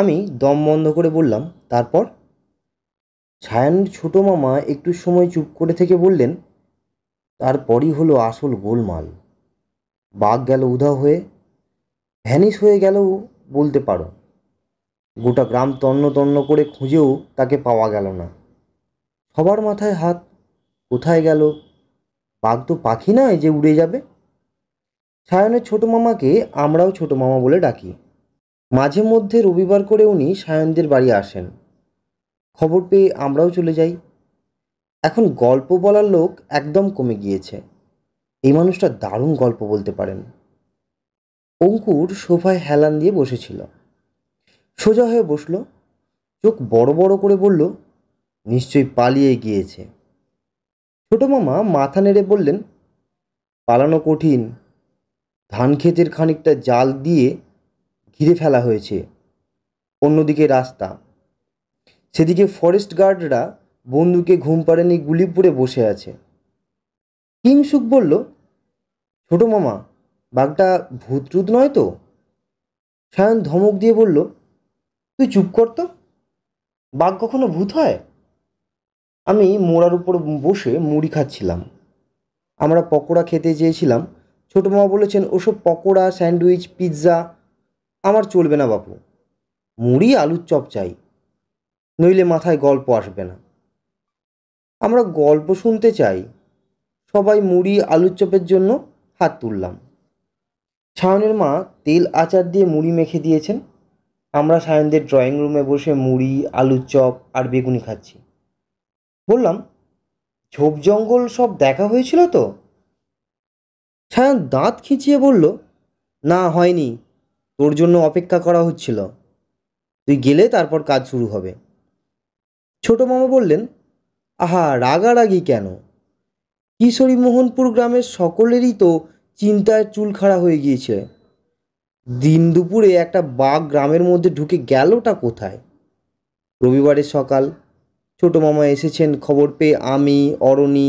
আমি দম বন্ধ করে বললাম তারপর ছায়ানির ছোটো মামা একটু সময় চুপ করে থেকে বললেন তারপরই হলো আসল গোলমাল বাঘ গেল উধা হয়ে ভ্যানিশ হয়ে গেল বলতে পারো গোটা গ্রাম তন্ন তন্ন করে খুঁজেও তাকে পাওয়া গেল না সবার মাথায় হাত কোথায় গেল বাঘ তো পাখি নয় যে উড়ে যাবে ছায়নের ছোটো মামাকে আমরাও ছোটো মামা বলে ডাকি মাঝে মধ্যে রবিবার করে উনি সায়নদের বাড়ি আসেন খবর পেয়ে আমরাও চলে যাই এখন গল্প বলার লোক একদম কমে গিয়েছে এই মানুষটা দারুণ গল্প বলতে পারেন অঙ্কুর সোফায় হেলান দিয়ে বসেছিল সোজা হয়ে বসল চোখ বড় বড় করে বলল নিশ্চয়ই পালিয়ে গিয়েছে ছোট মামা মাথা নেড়ে বললেন পালানো কঠিন ধান ক্ষেতের খানিকটা জাল দিয়ে ঘিরে ফেলা হয়েছে অন্যদিকে রাস্তা সেদিকে ফরেস্ট গার্ডরা বন্ধুকে ঘুম পাড়েনি গুলি পুড়ে বসে আছে কিংসুক বলল ছোট মামা বাঘটা ভূতরুত নয় তো সায়ন ধমক দিয়ে বলল তুই চুপ কর তো বাঘ কখনো ভূত হয় আমি মোড়ার উপর বসে মুড়ি খাচ্ছিলাম আমরা পকোড়া খেতে চেয়েছিলাম ছোটো মামা বলেছেন ওসব পকোড়া স্যান্ডউইচ পিৎজা আমার চলবে না বাপু মুড়ি আলুর চপ চাই নইলে মাথায় গল্প আসবে না আমরা গল্প শুনতে চাই সবাই মুড়ি আলুর চপের জন্য হাত তুললাম সায়নের মা তেল আচার দিয়ে মুড়ি মেখে দিয়েছেন আমরা সায়নদের ড্রয়িং রুমে বসে মুড়ি আলুর চপ আর বেগুনি খাচ্ছি বললাম ঝোপ জঙ্গল সব দেখা হয়েছিল তো সায়ন দাঁত খিচিয়ে বলল না হয়নি তোর জন্য অপেক্ষা করা হচ্ছিল তুই গেলে তারপর কাজ শুরু হবে ছোট মামা বললেন আহা রাগারাগি কেন কিশোরী মোহনপুর গ্রামের সকলেরই তো চিন্তায় চুল খাড়া হয়ে গিয়েছে দিন দুপুরে একটা বাঘ গ্রামের মধ্যে ঢুকে গেলটা কোথায় রবিবারের সকাল ছোট মামা এসেছেন খবর পেয়ে আমি অরণী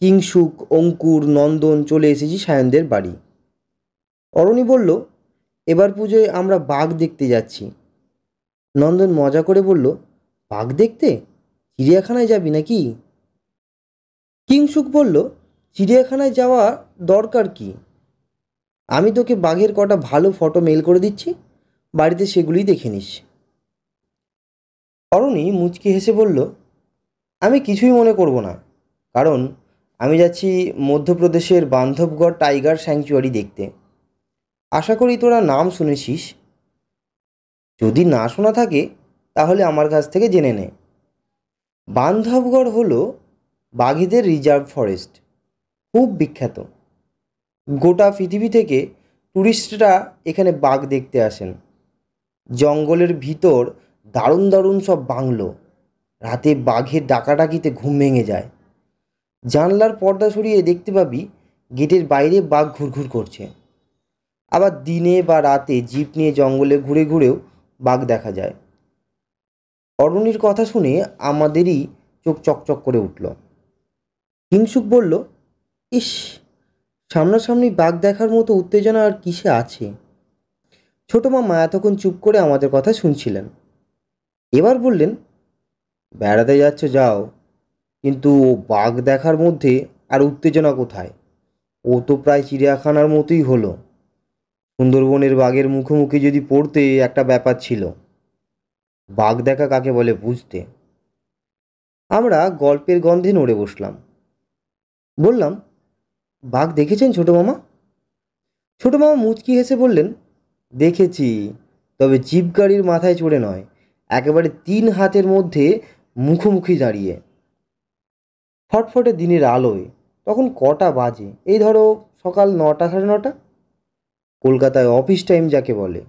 কিংসুক অঙ্কুর নন্দন চলে এসেছি সায়নদের বাড়ি অরণি বলল এবার পুজোয় আমরা বাঘ দেখতে যাচ্ছি নন্দন মজা করে বলল বাঘ দেখতে চিড়িয়াখানায় যাবি নাকি কিংসুক বলল চিড়িয়াখানায় যাওয়া দরকার কি আমি তোকে বাঘের কটা ভালো ফটো মেল করে দিচ্ছি বাড়িতে সেগুলি দেখে নিস অরণি মুচকি হেসে বলল আমি কিছুই মনে করব না কারণ আমি যাচ্ছি মধ্যপ্রদেশের বান্ধবগড় টাইগার স্যাংচুয়ারি দেখতে আশা করি তোরা নাম শুনেছিস যদি না শোনা থাকে তাহলে আমার কাছ থেকে জেনে নে বান্ধবগড় হলো বাঘেদের রিজার্ভ ফরেস্ট খুব বিখ্যাত গোটা পৃথিবী থেকে ট্যুরিস্টরা এখানে বাঘ দেখতে আসেন জঙ্গলের ভিতর দারুণ দারুণ সব বাংলো রাতে বাঘের ডাকাডাকিতে ঘুম ভেঙে যায় জানলার পর্দা সরিয়ে দেখতে পাবি গেটের বাইরে বাঘ ঘুরঘুর করছে আবার দিনে বা রাতে জিপ নিয়ে জঙ্গলে ঘুরে ঘুরেও বাঘ দেখা যায় অরণির কথা শুনে আমাদেরই চোখ চকচক করে উঠল হিংসুক বলল ইস সামনাসামনি বাঘ দেখার মতো উত্তেজনা আর কিসে আছে ছোটো মামা এতক্ষণ চুপ করে আমাদের কথা শুনছিলেন এবার বললেন বেড়াতে যাচ্ছ যাও কিন্তু বাঘ দেখার মধ্যে আর উত্তেজনা কোথায় ও তো প্রায় চিড়িয়াখানার মতোই হলো সুন্দরবনের বাঘের মুখোমুখি যদি পড়তে একটা ব্যাপার ছিল বাঘ দেখা কাকে বলে বুঝতে আমরা গল্পের গন্ধে নড়ে বসলাম বললাম বাঘ দেখেছেন ছোটো মামা ছোটো মামা মুচকি হেসে বললেন দেখেছি তবে জিপ গাড়ির মাথায় চড়ে নয় একেবারে তিন হাতের মধ্যে মুখোমুখি দাঁড়িয়ে ফটফটে দিনের আলোয় তখন কটা বাজে এই ধরো সকাল নটা সাড়ে নটা কলকাতায় অফিস টাইম যাকে বলে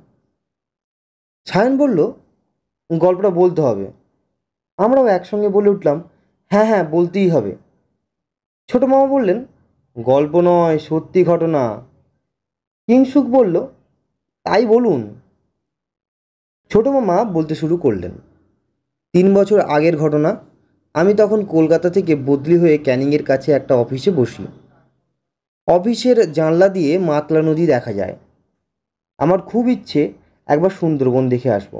ছায়ন বলল গল্পটা বলতে হবে আমরাও একসঙ্গে বলে উঠলাম হ্যাঁ হ্যাঁ বলতেই হবে ছোটো মামা বললেন গল্প নয় সত্যি ঘটনা কিংসুক বলল তাই বলুন ছোটো মামা বলতে শুরু করলেন তিন বছর আগের ঘটনা আমি তখন কলকাতা থেকে বদলি হয়ে ক্যানিংয়ের কাছে একটা অফিসে বসি অফিসের জানলা দিয়ে মাতলা নদী দেখা যায় আমার খুব ইচ্ছে একবার সুন্দরবন দেখে আসব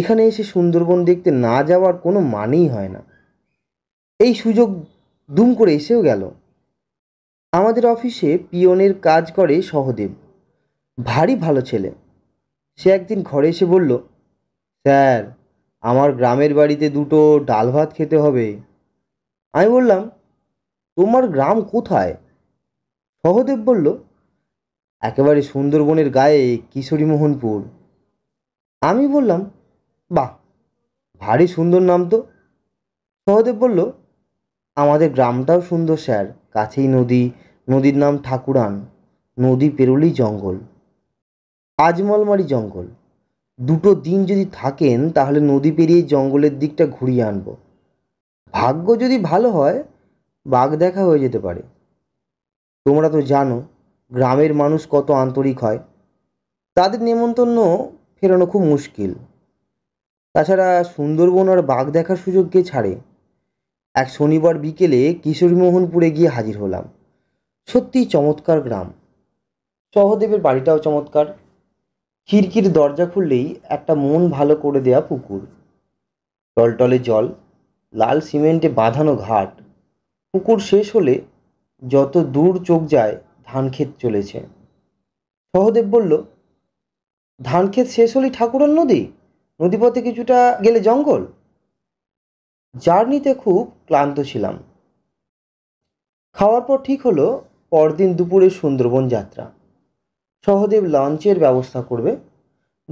এখানে এসে সুন্দরবন দেখতে না যাওয়ার কোনো মানেই হয় না এই সুযোগ দুম করে এসেও গেল আমাদের অফিসে পিয়নের কাজ করে সহদেব ভারী ভালো ছেলে সে একদিন ঘরে এসে বলল স্যার আমার গ্রামের বাড়িতে দুটো ডাল ভাত খেতে হবে আমি বললাম তোমার গ্রাম কোথায় সহদেব বলল একেবারে সুন্দরবনের গায়ে কিশোরী মোহনপুর আমি বললাম বাহ ভারী সুন্দর নাম তো সহদেব বলল আমাদের গ্রামটাও সুন্দর স্যার কাছেই নদী নদীর নাম ঠাকুরান নদী পেরোলেই জঙ্গল আজমলমারি জঙ্গল দুটো দিন যদি থাকেন তাহলে নদী পেরিয়ে জঙ্গলের দিকটা ঘুরিয়ে আনব ভাগ্য যদি ভালো হয় বাঘ দেখা হয়ে যেতে পারে তোমরা তো জানো গ্রামের মানুষ কত আন্তরিক হয় তাদের নেমন্তন্ন ফেরানো খুব মুশকিল তাছাড়া সুন্দরবন আর বাঘ দেখার সুযোগকে ছাড়ে এক শনিবার বিকেলে কিশোরীমোহনপুরে গিয়ে হাজির হলাম সত্যিই চমৎকার গ্রাম সহদেবের বাড়িটাও চমৎকার খিড়কির দরজা খুললেই একটা মন ভালো করে দেয়া পুকুর টলটলে জল লাল সিমেন্টে বাঁধানো ঘাট পুকুর শেষ হলে যত দূর চোখ যায় ধান ক্ষেত চলেছে সহদেব বলল ক্ষেত শেষ হলেই ঠাকুরের নদী নদীপথে কিছুটা গেলে জঙ্গল জার্নিতে খুব ক্লান্ত ছিলাম খাওয়ার পর ঠিক হলো পরদিন দুপুরে সুন্দরবন যাত্রা সহদেব লঞ্চের ব্যবস্থা করবে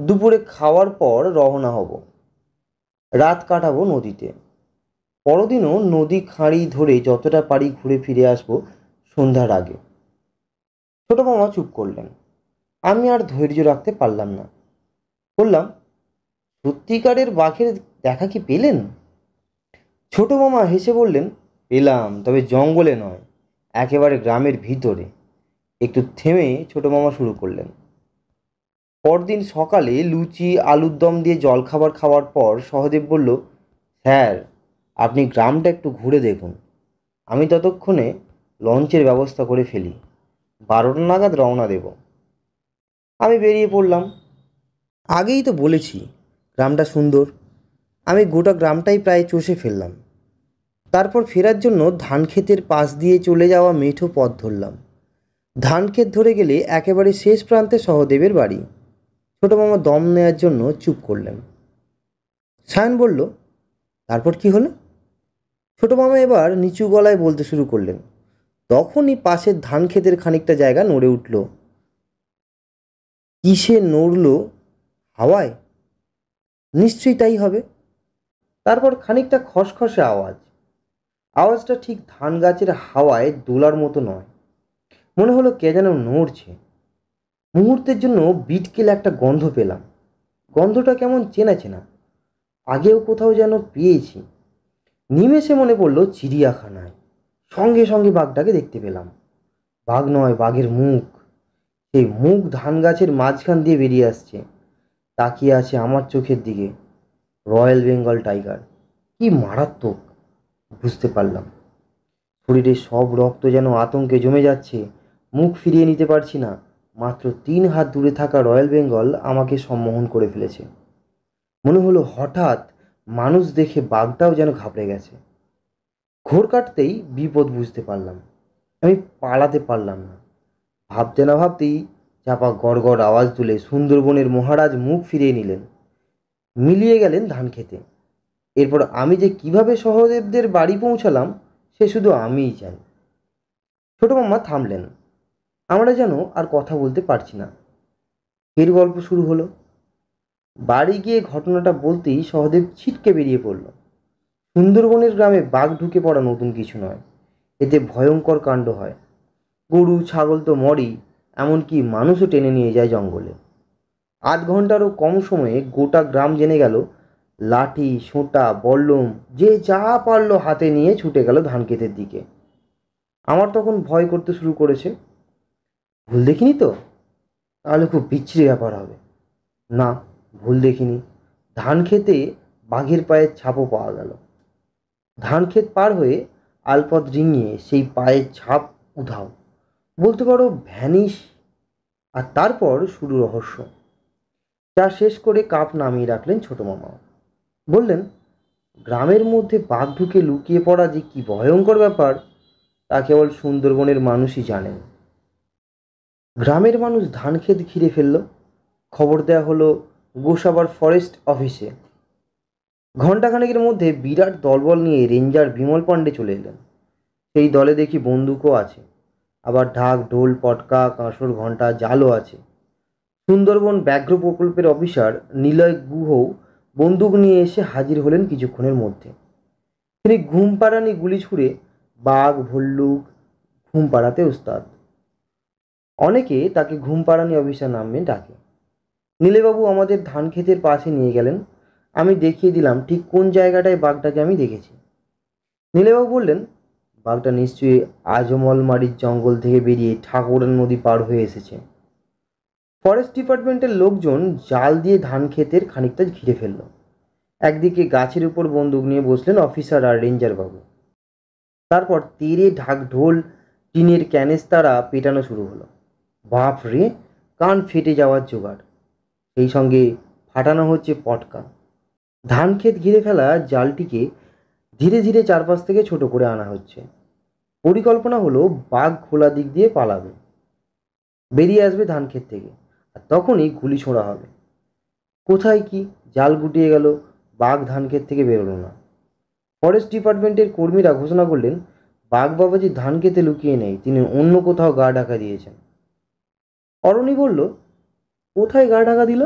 দুপুরে খাওয়ার পর রওনা হব রাত কাটাবো নদীতে পরদিনও নদী খাঁড়ি ধরে যতটা পারি ঘুরে ফিরে আসবো সন্ধ্যার আগে ছোটো মামা চুপ করলেন আমি আর ধৈর্য রাখতে পারলাম না বললাম সত্যিকারের বাঘের দেখা কি পেলেন ছোট মামা হেসে বললেন পেলাম তবে জঙ্গলে নয় একেবারে গ্রামের ভিতরে একটু থেমে ছোট মামা শুরু করলেন পরদিন সকালে লুচি আলুর দম দিয়ে জলখাবার খাওয়ার পর সহদেব বলল স্যার আপনি গ্রামটা একটু ঘুরে দেখুন আমি ততক্ষণে লঞ্চের ব্যবস্থা করে ফেলি বারোটা নাগাদ রওনা দেব আমি বেরিয়ে পড়লাম আগেই তো বলেছি গ্রামটা সুন্দর আমি গোটা গ্রামটাই প্রায় চষে ফেললাম তারপর ফেরার জন্য ধান ক্ষেতের পাশ দিয়ে চলে যাওয়া মেঠো পথ ধরলাম ধান ক্ষেত ধরে গেলে একেবারে শেষ প্রান্তে সহদেবের বাড়ি ছোটো মামা দম নেয়ার জন্য চুপ করলেন সায়ন বলল তারপর কি হলো ছোটো মামা এবার নিচু গলায় বলতে শুরু করলেন তখনই পাশের ধান ক্ষেতের খানিকটা জায়গা নড়ে উঠল কিসে নড়ল হাওয়ায় নিশ্চয়ই তাই হবে তারপর খানিকটা খসখসে আওয়াজ আওয়াজটা ঠিক ধান গাছের হাওয়ায় দোলার মতো নয় মনে হলো কে যেন নড়ছে মুহূর্তের জন্য বিটকেল একটা গন্ধ পেলাম গন্ধটা কেমন চেনা চেনা আগেও কোথাও যেন পেয়েছি নিমেষে মনে পড়লো চিড়িয়াখানায় সঙ্গে সঙ্গে বাঘটাকে দেখতে পেলাম বাঘ নয় বাঘের মুখ সেই মুখ ধান গাছের মাঝখান দিয়ে বেরিয়ে আসছে তাকিয়ে আছে আমার চোখের দিকে রয়্যাল বেঙ্গল টাইগার কি মারাত্মক বুঝতে পারলাম শরীরে সব রক্ত যেন আতঙ্কে জমে যাচ্ছে মুখ ফিরিয়ে নিতে পারছি না মাত্র তিন হাত দূরে থাকা রয়্যাল বেঙ্গল আমাকে সম্মোহন করে ফেলেছে মনে হলো হঠাৎ মানুষ দেখে বাঘটাও যেন ঘাবড়ে গেছে ঘোর কাটতেই বিপদ বুঝতে পারলাম আমি পালাতে পারলাম না ভাবতে না ভাবতেই চাপা গড়গড় আওয়াজ তুলে সুন্দরবনের মহারাজ মুখ ফিরিয়ে নিলেন মিলিয়ে গেলেন ধান খেতে এরপর আমি যে কিভাবে সহদেবদের বাড়ি পৌঁছালাম সে শুধু আমিই জানি ছোটো মাম্মা থামলেন আমরা যেন আর কথা বলতে পারছি না ফের গল্প শুরু হলো বাড়ি গিয়ে ঘটনাটা বলতেই সহদেব ছিটকে বেরিয়ে পড়লো সুন্দরবনের গ্রামে বাঘ ঢুকে পড়া নতুন কিছু নয় এতে ভয়ঙ্কর কাণ্ড হয় গরু ছাগল তো মরি এমনকি মানুষও টেনে নিয়ে যায় জঙ্গলে আধ ঘন্টারও কম সময়ে গোটা গ্রাম জেনে গেল লাঠি সোঁটা বল্লম যে যা পারল হাতে নিয়ে ছুটে গেল ধান ক্ষেতের দিকে আমার তখন ভয় করতে শুরু করেছে ভুল দেখিনি তো তাহলে খুব বিচ্ছিরি ব্যাপার হবে না ভুল দেখিনি ধান খেতে বাঘের পায়ের ছাপও পাওয়া গেল ধানক্ষেত পার হয়ে আলপথ ডিঙিয়ে সেই পায়ের ছাপ উধাও বলতে পারো ভ্যানিশ আর তারপর শুরু রহস্য যা শেষ করে কাপ নামিয়ে রাখলেন ছোটো মামা বললেন গ্রামের মধ্যে বাঘ ঢুকে লুকিয়ে পড়া যে কী ভয়ঙ্কর ব্যাপার তা কেবল সুন্দরবনের মানুষই জানেন গ্রামের মানুষ ধান ক্ষেত ঘিরে ফেলল খবর দেয়া হলো গোসাবার ফরেস্ট অফিসে ঘণ্টাখানেকের মধ্যে বিরাট দলবল নিয়ে রেঞ্জার বিমল পাণ্ডে চলে এলেন সেই দলে দেখি বন্দুকও আছে আবার ঢাক ঢোল পটকা কাঁসর ঘণ্টা জালও আছে সুন্দরবন ব্যাঘ্র প্রকল্পের অফিসার নিলয় গুহ বন্দুক নিয়ে এসে হাজির হলেন কিছুক্ষণের মধ্যে তিনি ঘুমপাড়ানি গুলি ছুঁড়ে বাঘ ভল্লুক ঘুম পাড়াতে উস্তাদ অনেকে তাকে ঘুম পাড়ানি অফিসার নামে ডাকে নীলেবাবু আমাদের ধান ক্ষেতের পাশে নিয়ে গেলেন আমি দেখিয়ে দিলাম ঠিক কোন জায়গাটায় বাঘটাকে আমি দেখেছি নীলেবাবু বললেন বাঘটা নিশ্চয়ই আজমলমারির জঙ্গল থেকে বেরিয়ে ঠাকুরের নদী পার হয়ে এসেছে ফরেস্ট ডিপার্টমেন্টের লোকজন জাল দিয়ে ধান ক্ষেতের খানিকটা ঘিরে ফেলল একদিকে গাছের উপর বন্দুক নিয়ে বসলেন অফিসার আর রেঞ্জারবাবু তারপর তীরে ঢাক ঢোল টিনের ক্যানেস্তারা পেটানো শুরু হলো বাপ রে কান ফেটে যাওয়ার জোগাড় সেই সঙ্গে ফাটানো হচ্ছে পটকা ধান ক্ষেত ঘিরে ফেলা জালটিকে ধীরে ধীরে চারপাশ থেকে ছোট করে আনা হচ্ছে পরিকল্পনা হলো বাঘ খোলা দিক দিয়ে পালাবে বেরিয়ে আসবে ধান ক্ষেত থেকে আর তখনই গুলি ছোঁড়া হবে কোথায় কি জাল গুটিয়ে গেল বাঘ ধান ক্ষেত থেকে বেরোলো না ফরেস্ট ডিপার্টমেন্টের কর্মীরা ঘোষণা করলেন বাঘ বাবাজি ধান খেতে লুকিয়ে নেই তিনি অন্য কোথাও গা ঢাকা দিয়েছেন অরণি বলল কোথায় গা ঢাকা দিল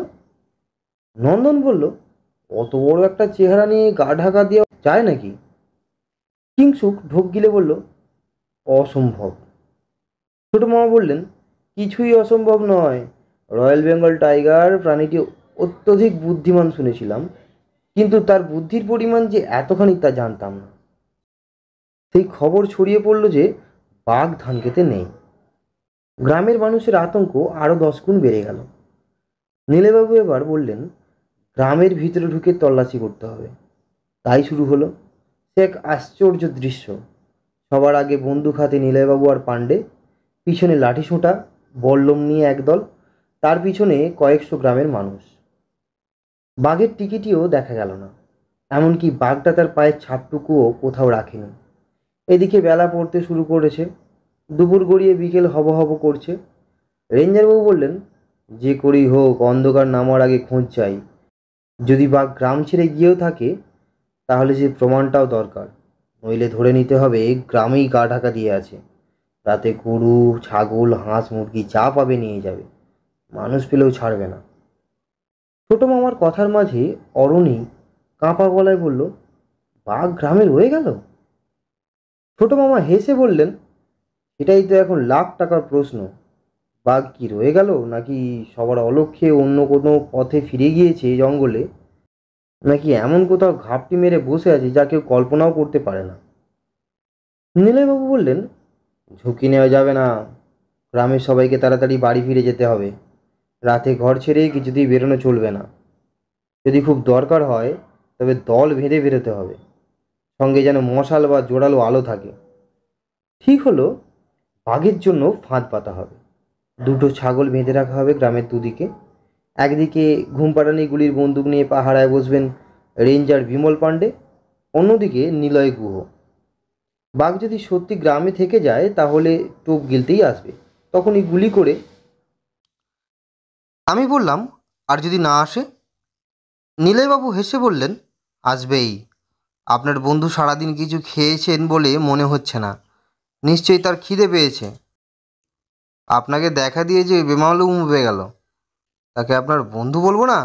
নন্দন বলল অত বড় একটা চেহারা নিয়ে গা ঢাকা দেওয়া যায় নাকি কিংসুক ঢোক গিলে বলল অসম্ভব ছোট মামা বললেন কিছুই অসম্ভব নয় রয়্যাল বেঙ্গল টাইগার প্রাণীটি অত্যধিক বুদ্ধিমান শুনেছিলাম কিন্তু তার বুদ্ধির পরিমাণ যে এতখানি তা জানতাম না সেই খবর ছড়িয়ে পড়ল যে বাঘ ধান খেতে নেই গ্রামের মানুষের আতঙ্ক আরও দশ গুণ বেড়ে গেল নীলেবাবু এবার বললেন গ্রামের ভিতরে ঢুকে তল্লাশি করতে হবে তাই শুরু হলো সে এক আশ্চর্য দৃশ্য সবার আগে বন্দুক হাতে নিলয়বাবু আর পাণ্ডে পিছনে লাঠি ছোঁটা বল্লম নিয়ে একদল তার পিছনে কয়েকশো গ্রামের মানুষ বাঘের টিকিটিও দেখা গেল না এমনকি বাঘটা তার পায়ের ছাপটুকুও কোথাও রাখেনি এদিকে বেলা পড়তে শুরু করেছে দুপুর গড়িয়ে বিকেল হব হব করছে রেঞ্জারবাবু বললেন যে করেই হোক অন্ধকার নামার আগে খোঁজ চাই যদি বাঘ গ্রাম ছেড়ে গিয়েও থাকে তাহলে সে প্রমাণটাও দরকার নইলে ধরে নিতে হবে গ্রামেই গা ঢাকা দিয়ে আছে রাতে গরু ছাগল হাঁস মুরগি যা পাবে নিয়ে যাবে মানুষ পেলেও ছাড়বে না ছোটো মামার কথার মাঝে অরণি কাঁপা গলায় বলল বাঘ গ্রামে রয়ে গেল ছোটো মামা হেসে বললেন এটাই তো এখন লাখ টাকার প্রশ্ন বাঘ কি রয়ে গেল নাকি সবার অলক্ষ্যে অন্য কোনো পথে ফিরে গিয়েছে জঙ্গলে নাকি এমন কোথাও ঘাপটি মেরে বসে আছে যা কেউ কল্পনাও করতে পারে না নীলাইবাবু বললেন ঝুঁকি নেওয়া যাবে না গ্রামের সবাইকে তাড়াতাড়ি বাড়ি ফিরে যেতে হবে রাতে ঘর ছেড়ে কিছুতেই বেরোনো চলবে না যদি খুব দরকার হয় তবে দল ভেদে বেরোতে হবে সঙ্গে যেন মশাল বা জোরালো আলো থাকে ঠিক হলো বাঘের জন্য ফাঁদ পাতা হবে দুটো ছাগল বেঁধে রাখা হবে গ্রামের দুদিকে একদিকে ঘুমপাড়ানি গুলির বন্দুক নিয়ে পাহারায় বসবেন রেঞ্জার বিমল পাণ্ডে অন্যদিকে নিলয় গুহ বাঘ যদি সত্যি গ্রামে থেকে যায় তাহলে টোপ গিলতেই আসবে তখনই গুলি করে আমি বললাম আর যদি না আসে নিলয়বাবু হেসে বললেন আসবেই আপনার বন্ধু সারাদিন কিছু খেয়েছেন বলে মনে হচ্ছে না নিশ্চয়ই তার খিদে পেয়েছে আপনাকে দেখা দিয়ে যে উম হয়ে গেল তাকে আপনার বন্ধু বলবো না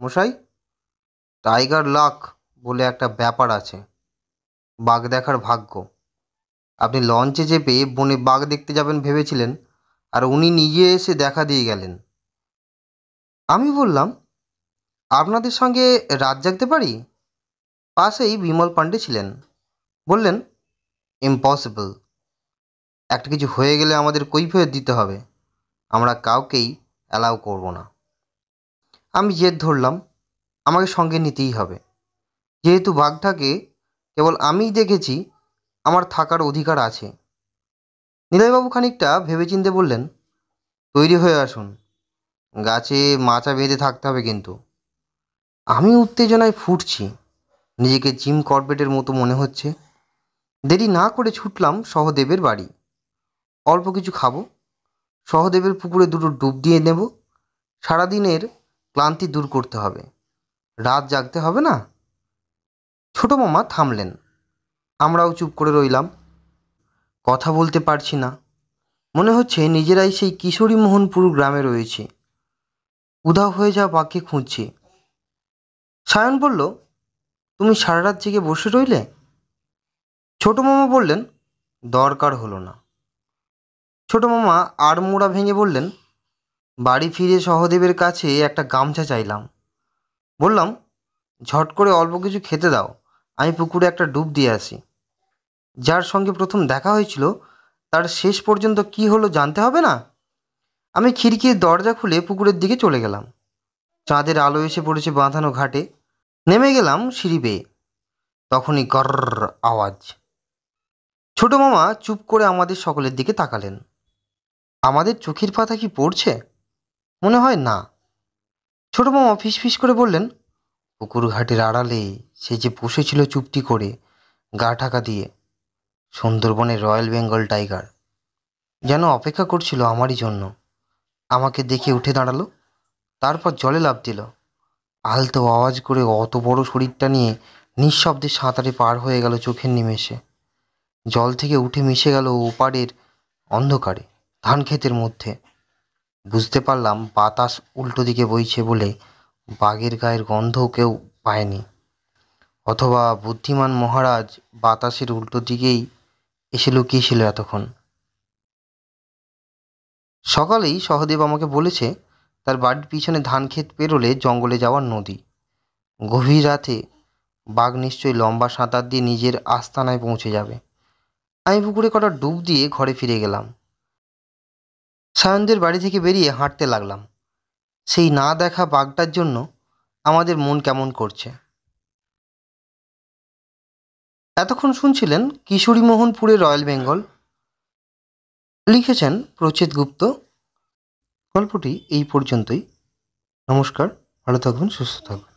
মশাই টাইগার লাক বলে একটা ব্যাপার আছে বাঘ দেখার ভাগ্য আপনি লঞ্চে চেপে বনে বাঘ দেখতে যাবেন ভেবেছিলেন আর উনি নিজে এসে দেখা দিয়ে গেলেন আমি বললাম আপনাদের সঙ্গে রাত জাগতে পারি পাশেই বিমল পাণ্ডে ছিলেন বললেন ইম্পসিবল একটা কিছু হয়ে গেলে আমাদের কৈফিয়ত দিতে হবে আমরা কাউকেই অ্যালাউ করব না আমি জেদ ধরলাম আমাকে সঙ্গে নিতেই হবে যেহেতু বাঘটাকে কেবল আমিই দেখেছি আমার থাকার অধিকার আছে নীলয়বাবু খানিকটা ভেবেচিন্তে বললেন তৈরি হয়ে আসুন গাছে মাচা বেঁধে থাকতে হবে কিন্তু আমি উত্তেজনায় ফুটছি নিজেকে জিম কর্পেটের মতো মনে হচ্ছে দেরি না করে ছুটলাম সহদেবের বাড়ি অল্প কিছু খাবো সহদেবের পুকুরে দুটো ডুব দিয়ে নেব সারাদিনের ক্লান্তি দূর করতে হবে রাত জাগতে হবে না ছোটো মামা থামলেন আমরাও চুপ করে রইলাম কথা বলতে পারছি না মনে হচ্ছে নিজেরাই সেই কিশোরী মোহনপুর গ্রামে রয়েছি উধাও হয়ে যাওয়া বাক্যে খুঁজছি সায়ন বলল তুমি সারা রাত জেগে বসে রইলে ছোটো মামা বললেন দরকার হলো না ছোটো মামা আর মোড়া ভেঙে বললেন বাড়ি ফিরে সহদেবের কাছে একটা গামছা চাইলাম বললাম ঝট করে অল্প কিছু খেতে দাও আমি পুকুরে একটা ডুব দিয়ে আসি যার সঙ্গে প্রথম দেখা হয়েছিল তার শেষ পর্যন্ত কি হলো জানতে হবে না আমি খিড়কির দরজা খুলে পুকুরের দিকে চলে গেলাম চাঁদের আলো এসে পড়েছে বাঁধানো ঘাটে নেমে গেলাম সিঁড়ি বেয়ে তখনই গর আওয়াজ ছোটো মামা চুপ করে আমাদের সকলের দিকে তাকালেন আমাদের চোখের পাতা কি পড়ছে মনে হয় না ছোটো মামা ফিস ফিস করে বললেন পুকুর ঘাটের আড়ালে সে যে বসেছিল চুপটি করে গা ঢাকা দিয়ে সুন্দরবনের রয়্যাল বেঙ্গল টাইগার যেন অপেক্ষা করছিল আমারই জন্য আমাকে দেখে উঠে দাঁড়ালো তারপর জলে লাভ দিল আলতো আওয়াজ করে অত বড় শরীরটা নিয়ে নিঃশব্দে সাঁতারে পার হয়ে গেল চোখের নিমেষে জল থেকে উঠে মিশে গেল ওপারের অন্ধকারে ধান ক্ষেতের মধ্যে বুঝতে পারলাম বাতাস উল্টো দিকে বইছে বলে বাঘের গায়ের গন্ধ কেউ পায়নি অথবা বুদ্ধিমান মহারাজ বাতাসের উল্টো দিকেই এসে লুকিয়েছিল এতক্ষণ সকালেই সহদেব আমাকে বলেছে তার বাড়ির পিছনে ধান ক্ষেত পেরোলে জঙ্গলে যাওয়ার নদী গভীর রাতে বাঘ নিশ্চয়ই লম্বা সাঁতার দিয়ে নিজের আস্তানায় পৌঁছে যাবে আমি পুকুরে কটা ডুব দিয়ে ঘরে ফিরে গেলাম সায়নদের বাড়ি থেকে বেরিয়ে হাঁটতে লাগলাম সেই না দেখা বাঘটার জন্য আমাদের মন কেমন করছে এতক্ষণ শুনছিলেন কিশোরী মোহনপুরে রয়্যাল বেঙ্গল লিখেছেন প্রচেত গুপ্ত গল্পটি এই পর্যন্তই নমস্কার ভালো থাকবেন সুস্থ থাকবেন